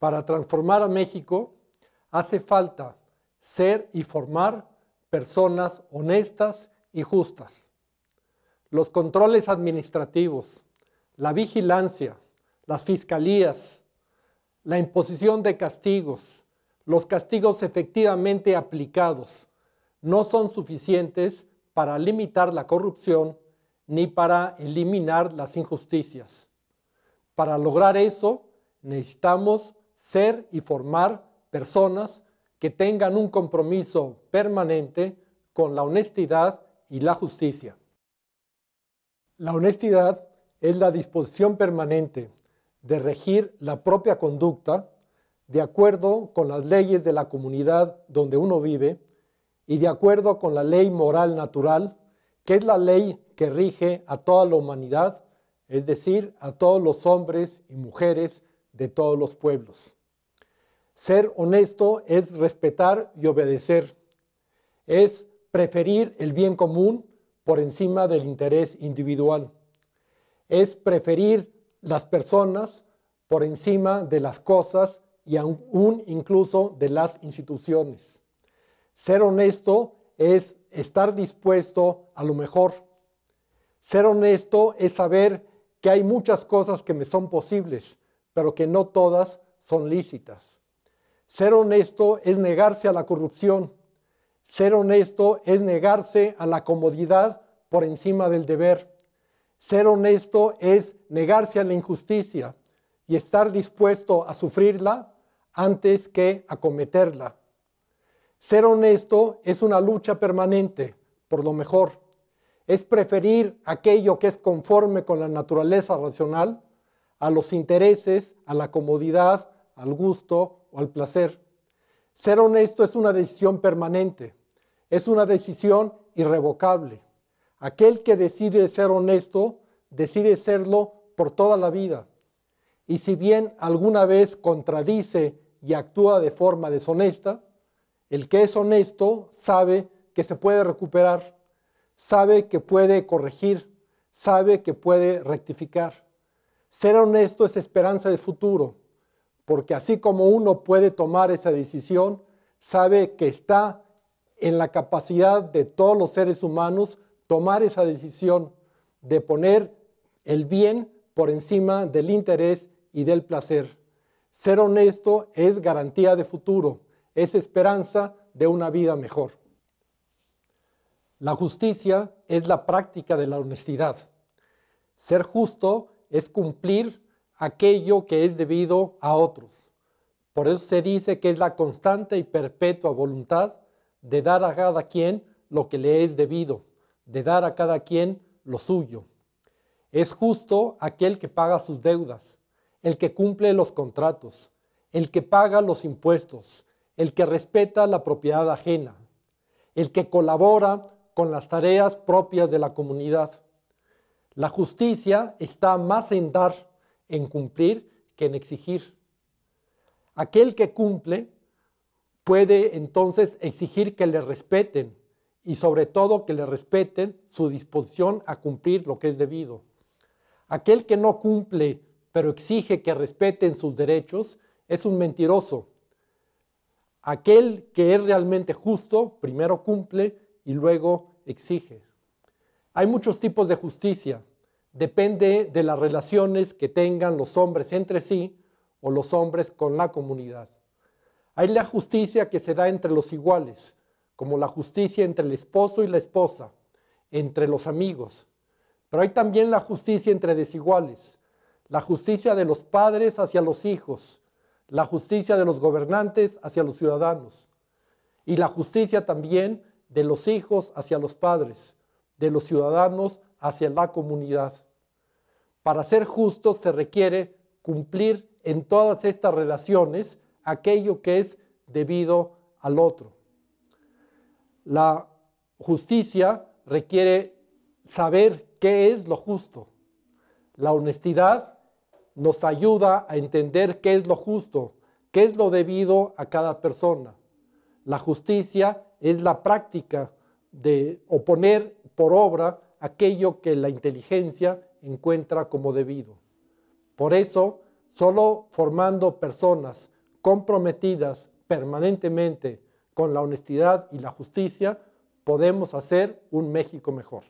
Para transformar a México hace falta ser y formar personas honestas y justas. Los controles administrativos, la vigilancia, las fiscalías, la imposición de castigos, los castigos efectivamente aplicados, no son suficientes para limitar la corrupción ni para eliminar las injusticias. Para lograr eso, necesitamos ser y formar personas que tengan un compromiso permanente con la honestidad y la justicia. La honestidad es la disposición permanente de regir la propia conducta de acuerdo con las leyes de la comunidad donde uno vive y de acuerdo con la ley moral natural, que es la ley que rige a toda la humanidad, es decir, a todos los hombres y mujeres de todos los pueblos. Ser honesto es respetar y obedecer, es preferir el bien común por encima del interés individual, es preferir las personas por encima de las cosas y aún incluso de las instituciones. Ser honesto es estar dispuesto a lo mejor. Ser honesto es saber que hay muchas cosas que me son posibles pero que no todas son lícitas. Ser honesto es negarse a la corrupción. Ser honesto es negarse a la comodidad por encima del deber. Ser honesto es negarse a la injusticia y estar dispuesto a sufrirla antes que cometerla. Ser honesto es una lucha permanente por lo mejor. Es preferir aquello que es conforme con la naturaleza racional a los intereses, a la comodidad, al gusto o al placer. Ser honesto es una decisión permanente, es una decisión irrevocable. Aquel que decide ser honesto, decide serlo por toda la vida. Y si bien alguna vez contradice y actúa de forma deshonesta, el que es honesto sabe que se puede recuperar, sabe que puede corregir, sabe que puede rectificar. Ser honesto es esperanza de futuro, porque así como uno puede tomar esa decisión, sabe que está en la capacidad de todos los seres humanos tomar esa decisión de poner el bien por encima del interés y del placer. Ser honesto es garantía de futuro, es esperanza de una vida mejor. La justicia es la práctica de la honestidad. Ser justo es cumplir aquello que es debido a otros. Por eso se dice que es la constante y perpetua voluntad de dar a cada quien lo que le es debido, de dar a cada quien lo suyo. Es justo aquel que paga sus deudas, el que cumple los contratos, el que paga los impuestos, el que respeta la propiedad ajena, el que colabora con las tareas propias de la comunidad, la justicia está más en dar, en cumplir, que en exigir. Aquel que cumple puede entonces exigir que le respeten y sobre todo que le respeten su disposición a cumplir lo que es debido. Aquel que no cumple pero exige que respeten sus derechos es un mentiroso. Aquel que es realmente justo primero cumple y luego exige. Hay muchos tipos de justicia. Depende de las relaciones que tengan los hombres entre sí o los hombres con la comunidad. Hay la justicia que se da entre los iguales, como la justicia entre el esposo y la esposa, entre los amigos. Pero hay también la justicia entre desiguales, la justicia de los padres hacia los hijos, la justicia de los gobernantes hacia los ciudadanos y la justicia también de los hijos hacia los padres, de los ciudadanos hacia la comunidad. Para ser justos se requiere cumplir en todas estas relaciones aquello que es debido al otro. La justicia requiere saber qué es lo justo. La honestidad nos ayuda a entender qué es lo justo, qué es lo debido a cada persona. La justicia es la práctica de oponer por obra aquello que la inteligencia encuentra como debido. Por eso, solo formando personas comprometidas permanentemente con la honestidad y la justicia, podemos hacer un México mejor.